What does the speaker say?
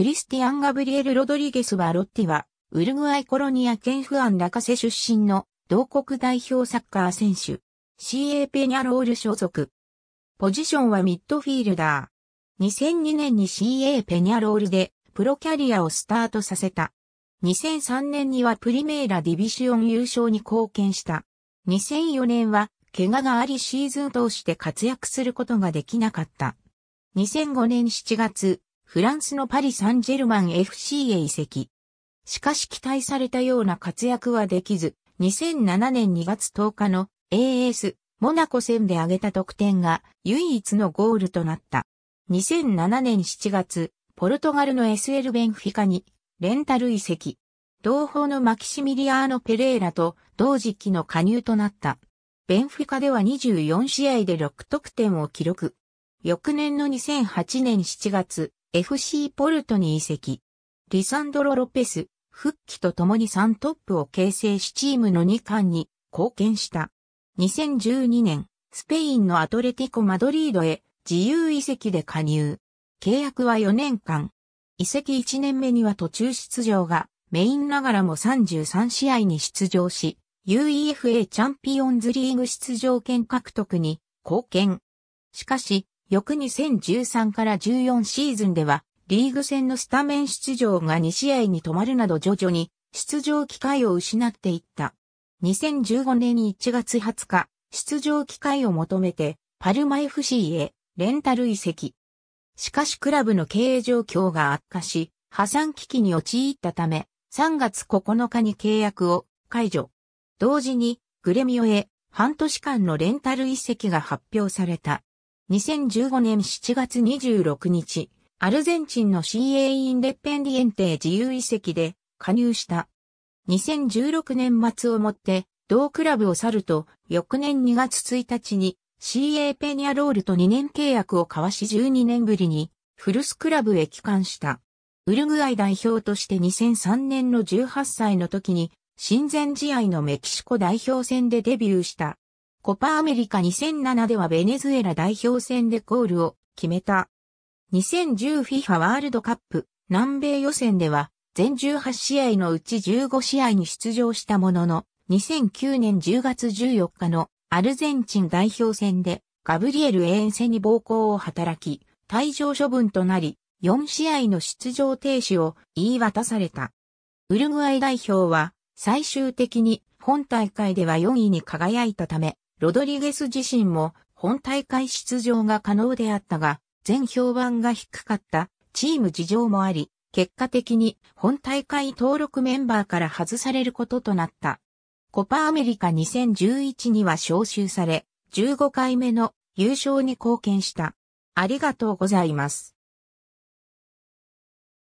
クリスティアン・ガブリエル・ロドリゲスはロッティは、ウルグアイコロニア県フアン・ラカセ出身の同国代表サッカー選手。CA ペニャロール所属。ポジションはミッドフィールダー。2002年に CA ペニャロールでプロキャリアをスタートさせた。2003年にはプリメーラディビシオン優勝に貢献した。2004年は怪我がありシーズン通して活躍することができなかった。2005年7月、フランスのパリ・サンジェルマン FC へ移籍。しかし期待されたような活躍はできず、2007年2月10日の AS モナコ戦で挙げた得点が唯一のゴールとなった。2007年7月、ポルトガルの SL ベンフィカにレンタル移籍。同胞のマキシミリアーノ・ペレーラと同時期の加入となった。ベンフィカでは24試合で6得点を記録。翌年の2008年7月、FC ポルトに移籍。リサンドロ・ロペス、復帰と共に3トップを形成しチームの2冠に貢献した。2012年、スペインのアトレティコ・マドリードへ自由移籍で加入。契約は4年間。移籍1年目には途中出場がメインながらも33試合に出場し、UEFA チャンピオンズリーグ出場権獲得に貢献。しかし、翌2013から14シーズンでは、リーグ戦のスタメン出場が2試合に止まるなど徐々に出場機会を失っていった。2015年1月20日、出場機会を求めて、パルマ FC へレンタル移籍。しかしクラブの経営状況が悪化し、破産危機に陥ったため、3月9日に契約を解除。同時に、グレミオへ半年間のレンタル移籍が発表された。2015年7月26日、アルゼンチンの CA インデッペンディエンテ自由遺跡で加入した。2016年末をもって、同クラブを去ると、翌年2月1日に CA ペニャロールと2年契約を交わし12年ぶりに、フルスクラブへ帰還した。ウルグアイ代表として2003年の18歳の時に、親善試合のメキシコ代表戦でデビューした。コパアメリカ2007ではベネズエラ代表戦でゴールを決めた。2010FIFA ワールドカップ南米予選では全18試合のうち15試合に出場したものの2009年10月14日のアルゼンチン代表戦でガブリエル・エンセに暴行を働き退場処分となり4試合の出場停止を言い渡された。ウルグアイ代表は最終的に本大会では4位に輝いたため、ロドリゲス自身も本大会出場が可能であったが、全評判が低かったチーム事情もあり、結果的に本大会登録メンバーから外されることとなった。コパアメリカ2011には招集され、15回目の優勝に貢献した。ありがとうございます。